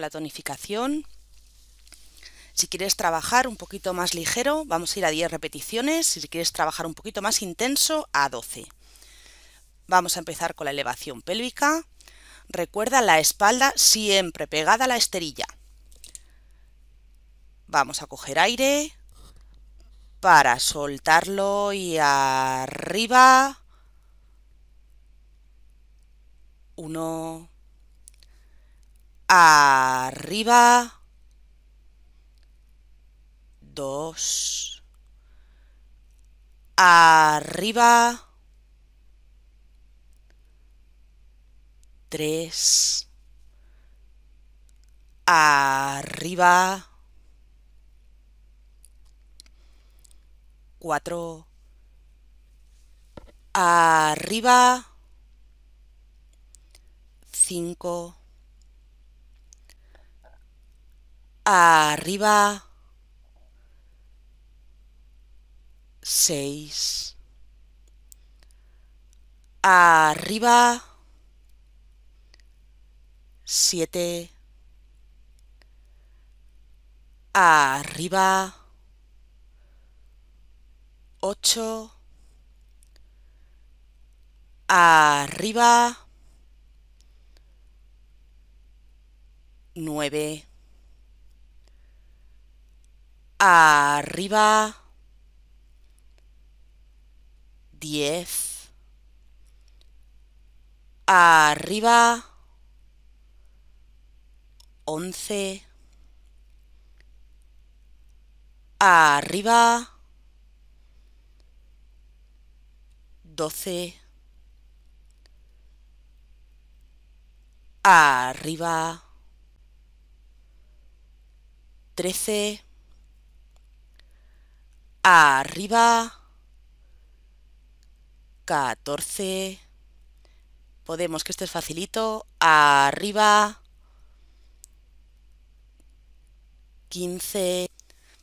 la tonificación. Si quieres trabajar un poquito más ligero, vamos a ir a 10 repeticiones. Si quieres trabajar un poquito más intenso, a 12. Vamos a empezar con la elevación pélvica. Recuerda la espalda siempre pegada a la esterilla. Vamos a coger aire para soltarlo y arriba. Uno, arriba, dos, arriba, tres, arriba, cuatro, arriba, cinco, arriba, seis, arriba, siete, arriba, ocho, arriba, nueve, arriba, 10, arriba, 11, arriba, 12, arriba, 13, arriba, 14, podemos, que este es facilito, arriba, 15,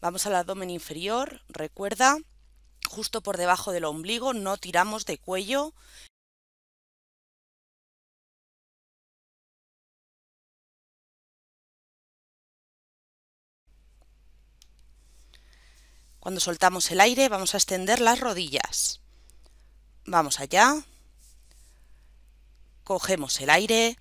vamos al abdomen inferior, recuerda, justo por debajo del ombligo, no tiramos de cuello Cuando soltamos el aire vamos a extender las rodillas. Vamos allá. Cogemos el aire,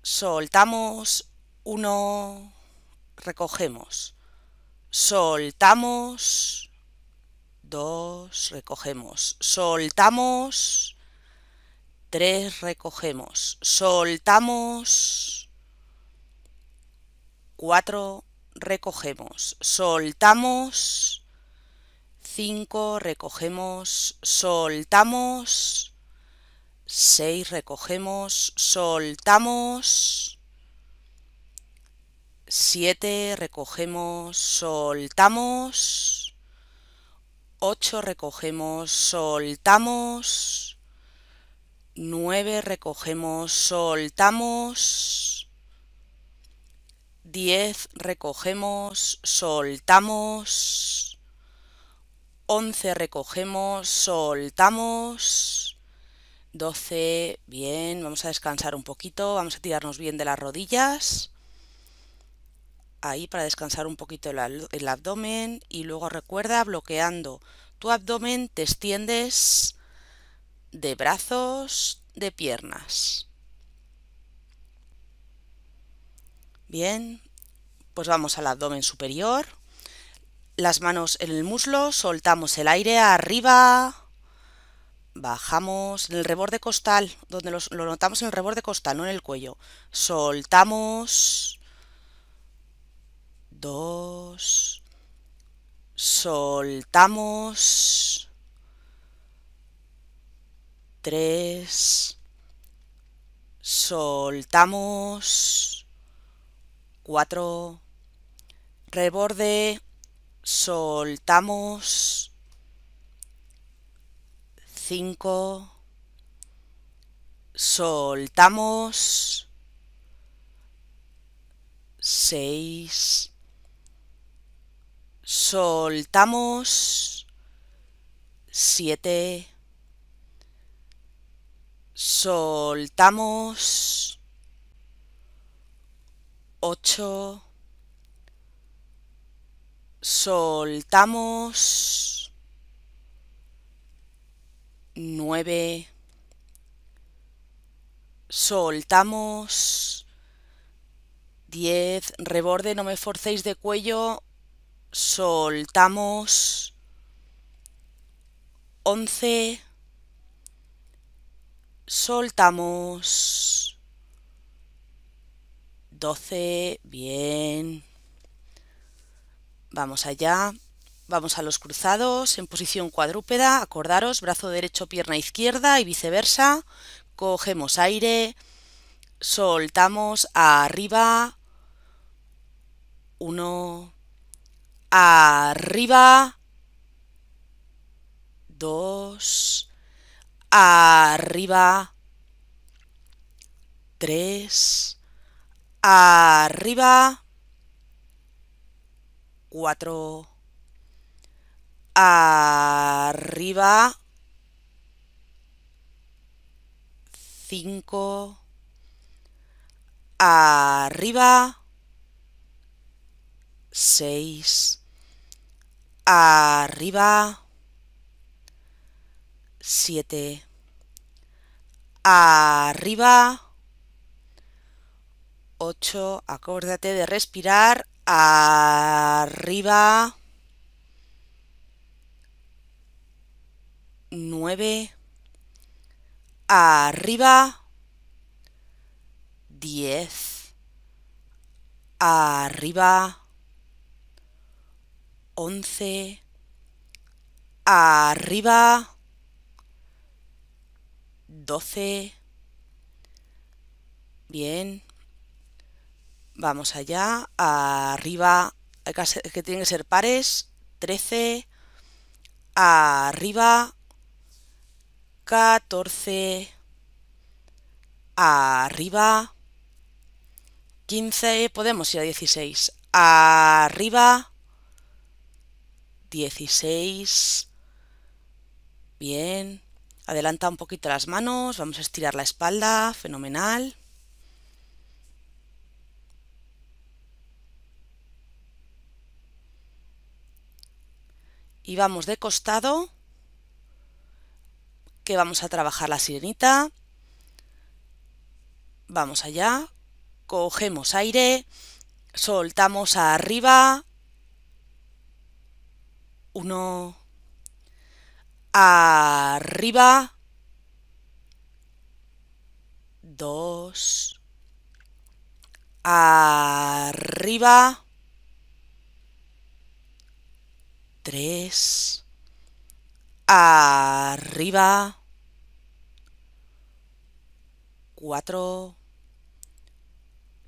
soltamos, uno, recogemos. Soltamos, dos, recogemos. Soltamos, tres, recogemos. Soltamos, cuatro, recogemos. Soltamos, 5, recogemos, soltamos, 6, recogemos, soltamos, 7, recogemos, soltamos, 8, recogemos, soltamos, 9, recogemos, soltamos, 10, recogemos, soltamos, 11 recogemos, soltamos, 12, bien, vamos a descansar un poquito, vamos a tirarnos bien de las rodillas, ahí para descansar un poquito el, abdomen y luego recuerda bloqueando tu abdomen te extiendes de brazos, de piernas. Bien, pues vamos al abdomen superior las manos en el muslo, soltamos el aire arriba, bajamos en el reborde costal, donde lo notamos en el reborde costal, no en el cuello. Soltamos. Dos. Soltamos. Tres. Soltamos. Cuatro. Reborde soltamos 5 soltamos 6 soltamos 7 soltamos 8 soltamos nueve, soltamos diez, reborde, no me forcéis de cuello, soltamos once, soltamos doce, bien. Vamos allá. Vamos a los cruzados en posición cuadrúpeda. Acordaros, brazo derecho, pierna izquierda y viceversa. Cogemos aire. Soltamos arriba. Uno. Arriba. Dos. Arriba. Tres. Arriba. 4 arriba 5 arriba 6 arriba 7 arriba 8 acuérdate de respirar arriba 9 arriba 10 arriba 11 arriba 12 bien Vamos allá. Arriba, que tienen que ser pares. 13. Arriba. 14. Arriba. 15. Podemos ir a 16. Arriba. 16. Bien. Adelanta un poquito las manos. Vamos a estirar la espalda. Fenomenal. y vamos de costado que vamos a trabajar la sirenita. Vamos allá, cogemos aire, soltamos arriba, uno, arriba, dos, arriba, 3, arriba, 4,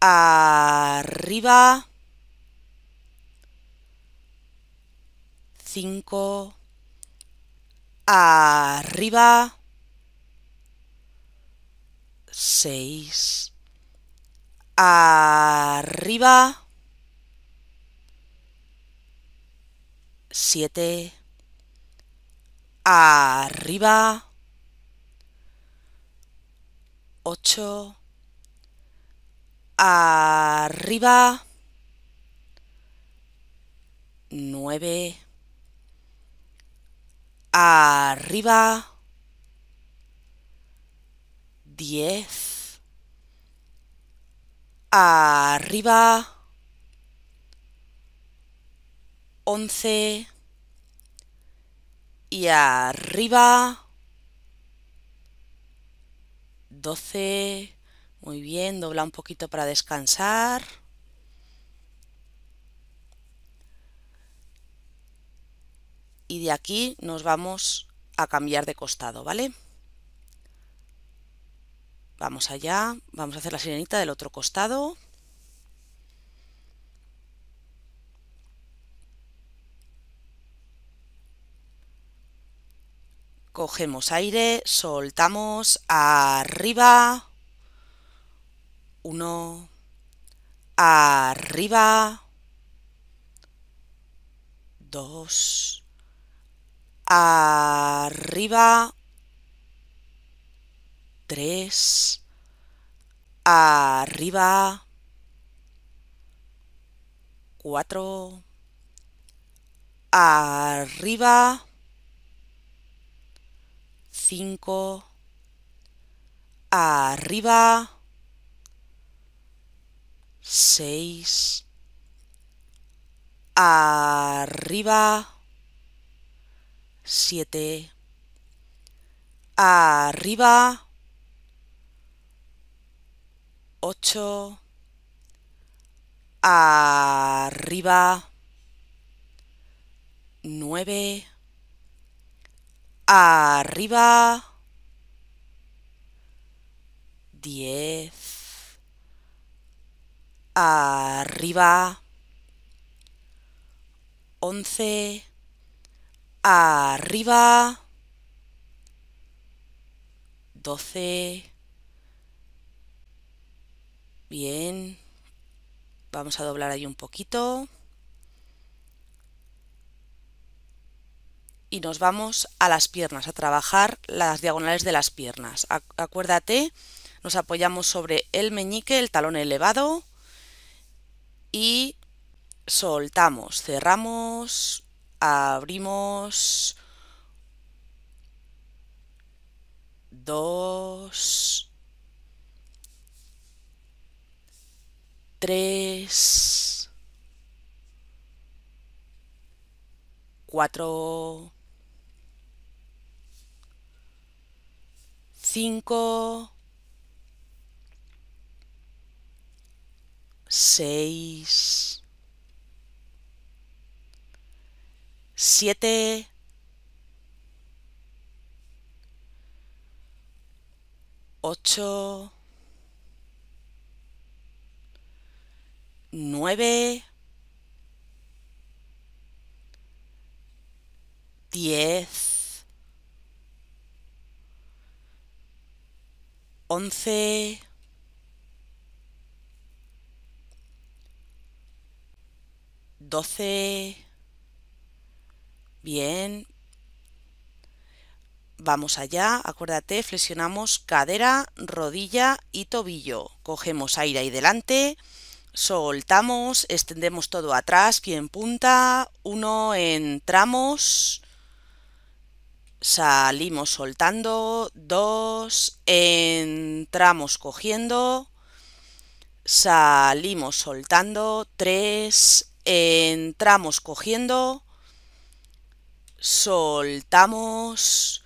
arriba, 5, arriba, 6, arriba, 7, arriba, 8, arriba, 9, arriba, 10, arriba, arriba 11 y arriba 12 muy bien dobla un poquito para descansar y de aquí nos vamos a cambiar de costado vale vamos allá vamos a hacer la sirenita del otro costado Cogemos aire, soltamos arriba, uno, arriba, dos, arriba, tres, arriba, cuatro, arriba, 5, arriba, 6, arriba, 7, arriba, 8, arriba, 9, Arriba. 10. Arriba. 11. Arriba. 12. Bien. Vamos a doblar ahí un poquito. y nos vamos a las piernas, a trabajar las diagonales de las piernas. Acuérdate, nos apoyamos sobre el meñique, el talón elevado y soltamos, cerramos, abrimos, dos, tres, cuatro, 5, 6, 7, 8, 9, 10, 11, 12, bien, vamos allá, acuérdate, flexionamos cadera, rodilla y tobillo, cogemos aire ahí delante, soltamos, extendemos todo atrás, quien punta, uno entramos, salimos soltando, dos, entramos cogiendo, salimos soltando, tres, entramos cogiendo, soltamos,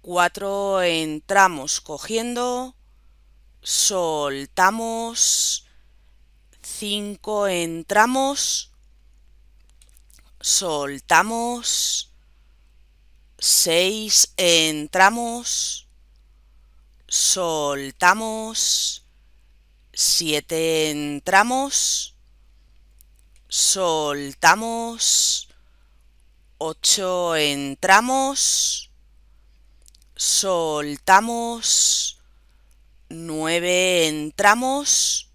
cuatro, entramos cogiendo, soltamos, cinco, entramos, soltamos, 6, entramos, soltamos, 7, entramos, soltamos, 8, entramos, soltamos, 9, entramos,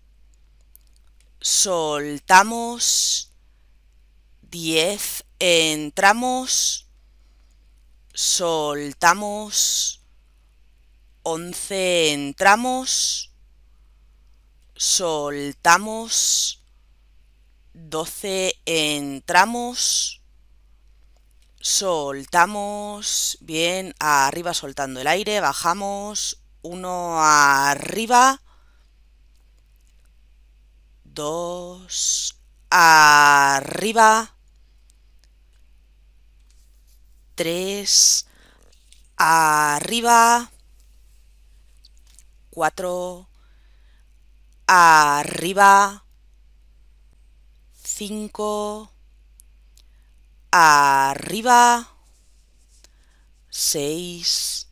soltamos, 10, entramos, soltamos 11 entramos, soltamos 12 entramos, soltamos, bien, arriba soltando el aire, bajamos, uno arriba, 2 arriba, 3, arriba, 4, arriba, 5, arriba, 6,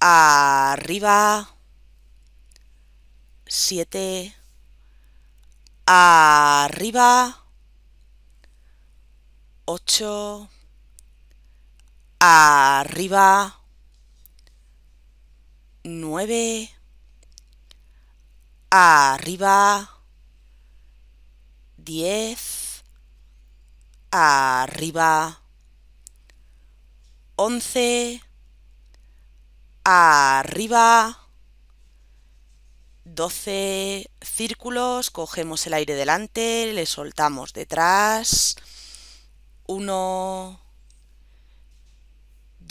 arriba, 7, arriba, 8, arriba, nueve, arriba, diez, arriba, once, arriba, doce círculos, cogemos el aire delante, le soltamos detrás, uno,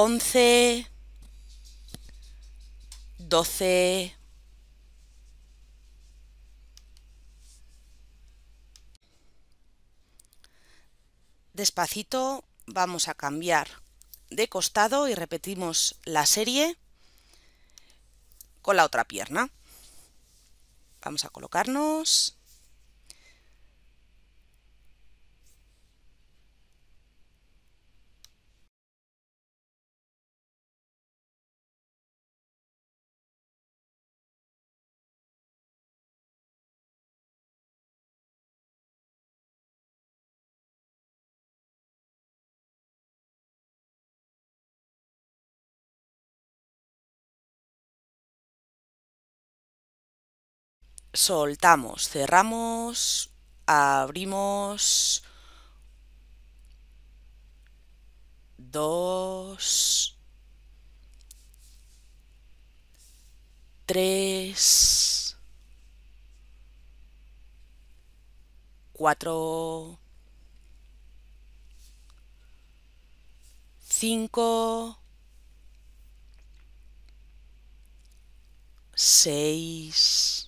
once, 12, Despacito vamos a cambiar de costado y repetimos la serie con la otra pierna. Vamos a colocarnos soltamos, cerramos, abrimos, dos, tres, cuatro, cinco, seis,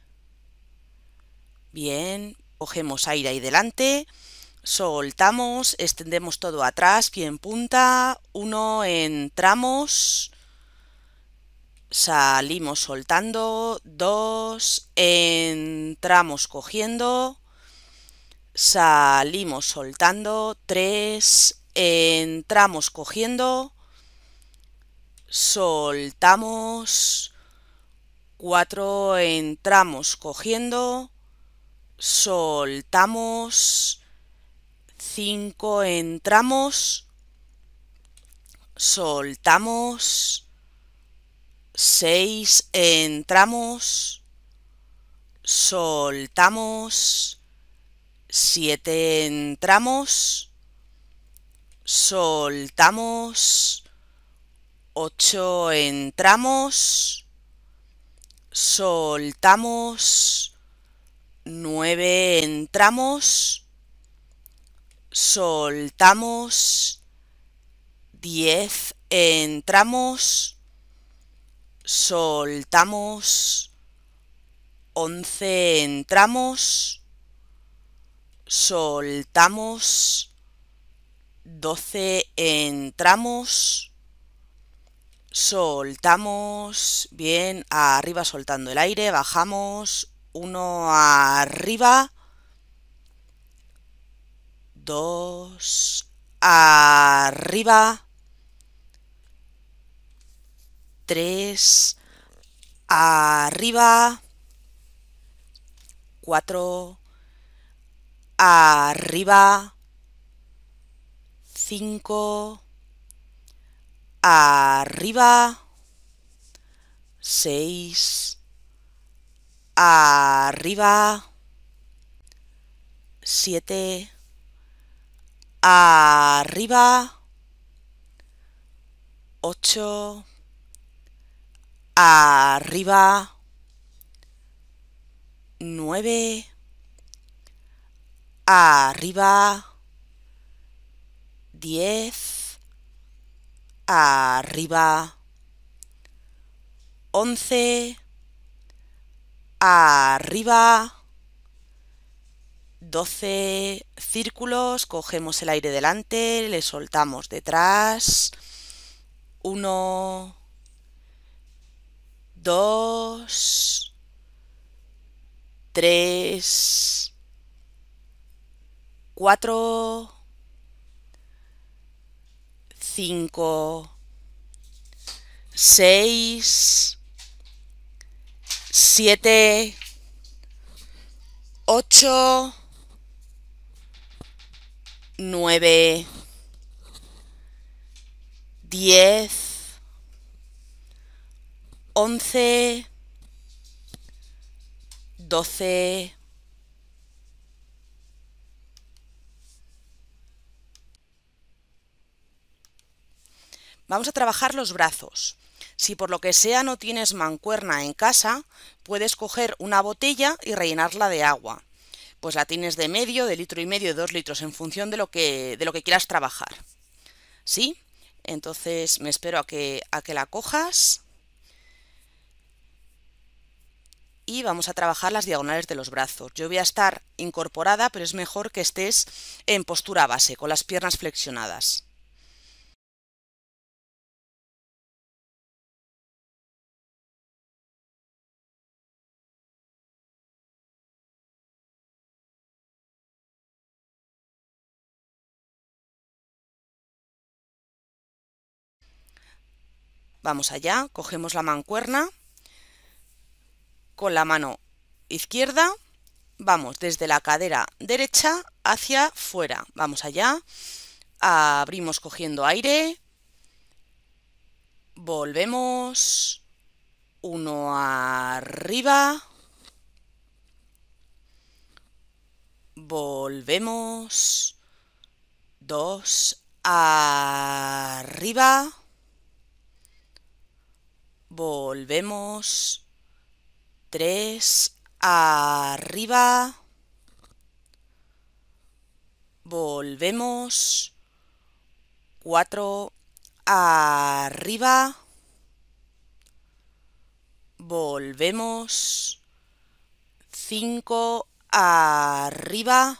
Bien, cogemos aire ahí delante, soltamos, extendemos todo atrás, pie en punta, uno, entramos, salimos soltando, dos, entramos cogiendo, salimos soltando, tres, entramos cogiendo, soltamos, cuatro, entramos cogiendo, soltamos, Cinco entramos, soltamos, Seis entramos, soltamos, Siete entramos, soltamos, Ocho entramos, soltamos, 9 entramos, soltamos, 10 entramos, soltamos, 11 entramos, soltamos, 12 entramos, soltamos, bien, arriba soltando el aire, bajamos, uno arriba, dos arriba, tres arriba, cuatro arriba, cinco arriba, seis arriba, siete, arriba, ocho, arriba, nueve, arriba, diez, arriba, once, arriba, 12 círculos, cogemos el aire delante, le soltamos detrás, 1, 2, 3, 4, 5, 6, 7, 8, 9, 10, 11, 12, Vamos a trabajar los brazos. Si por lo que sea no tienes mancuerna en casa, puedes coger una botella y rellenarla de agua. Pues la tienes de medio, de litro y medio, de dos litros, en función de lo que, de lo que quieras trabajar. ¿Sí? Entonces me espero a que, a que la cojas. y vamos a trabajar las diagonales de los brazos. Yo voy a estar incorporada, pero es mejor que estés en postura base, con las piernas flexionadas. Vamos allá, cogemos la mancuerna con la mano izquierda, vamos desde la cadera derecha hacia fuera. Vamos allá, abrimos cogiendo aire, volvemos, uno arriba, volvemos, dos arriba, volvemos, tres, arriba, volvemos, cuatro, arriba, volvemos, cinco, arriba,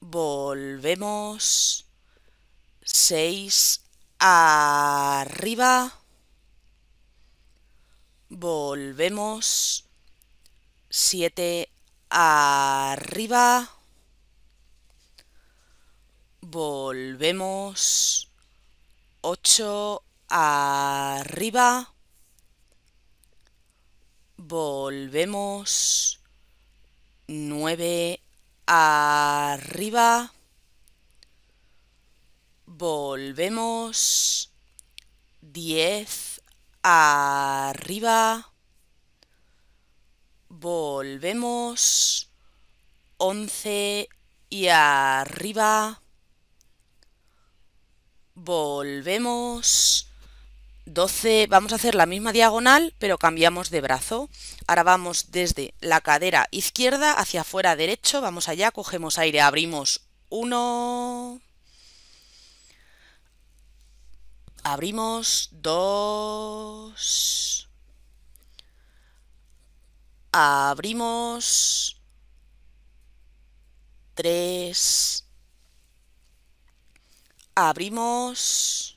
volvemos, seis, arriba, volvemos, siete arriba, volvemos, ocho arriba, volvemos, nueve arriba, volvemos 10 arriba volvemos 11 y arriba volvemos 12 vamos a hacer la misma diagonal pero cambiamos de brazo ahora vamos desde la cadera izquierda hacia afuera derecho vamos allá cogemos aire abrimos 1 abrimos dos, abrimos tres, abrimos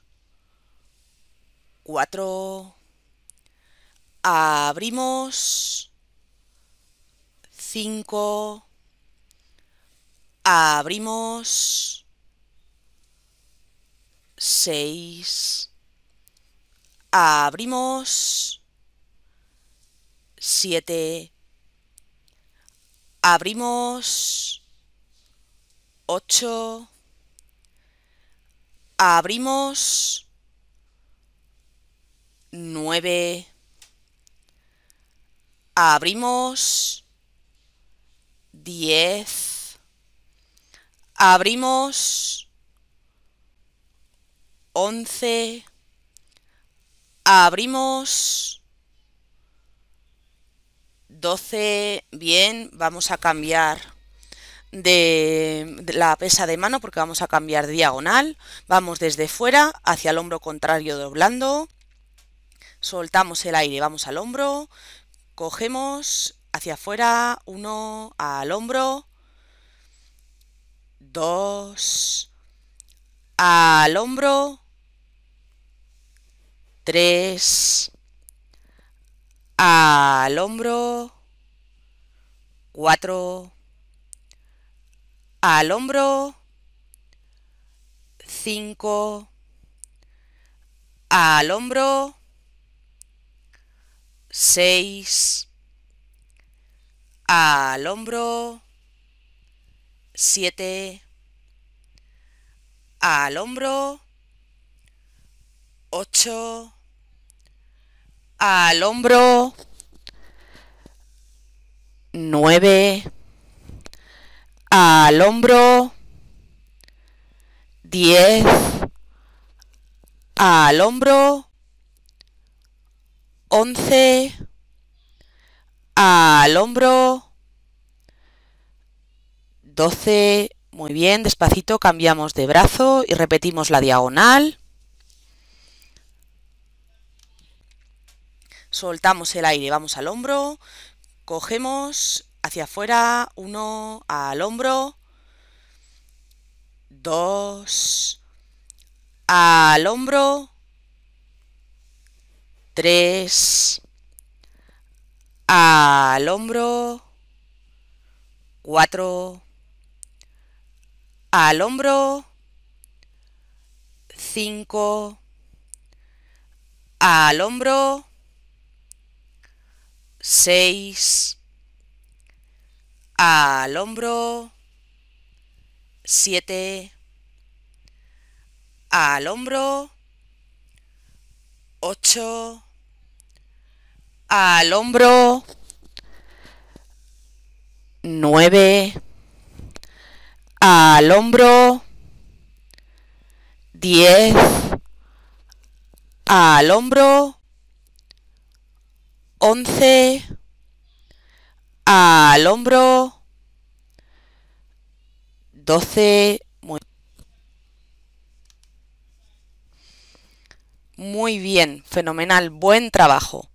cuatro, abrimos cinco, abrimos 6, abrimos, 7, abrimos, 8, abrimos, 9, abrimos, 10, abrimos, 11. Abrimos 12. Bien, vamos a cambiar de la pesa de mano porque vamos a cambiar diagonal. Vamos desde fuera hacia el hombro contrario doblando. Soltamos el aire, vamos al hombro. Cogemos hacia afuera, uno al hombro, 2, al hombro, 3 al hombro, 4 al hombro, 5 al hombro, 6 al hombro, 7 al hombro, 8 al hombro 9, al hombro 10, al hombro 11, al hombro 12, muy bien, despacito cambiamos de brazo y repetimos la diagonal. soltamos el aire, vamos al hombro, cogemos hacia afuera, uno al hombro, dos al hombro, tres al hombro, cuatro al hombro, cinco al hombro, 6, al hombro, 7, al hombro, 8, al hombro, 9, al hombro, 10, al hombro, 11 al hombro 12 muy, muy bien fenomenal buen trabajo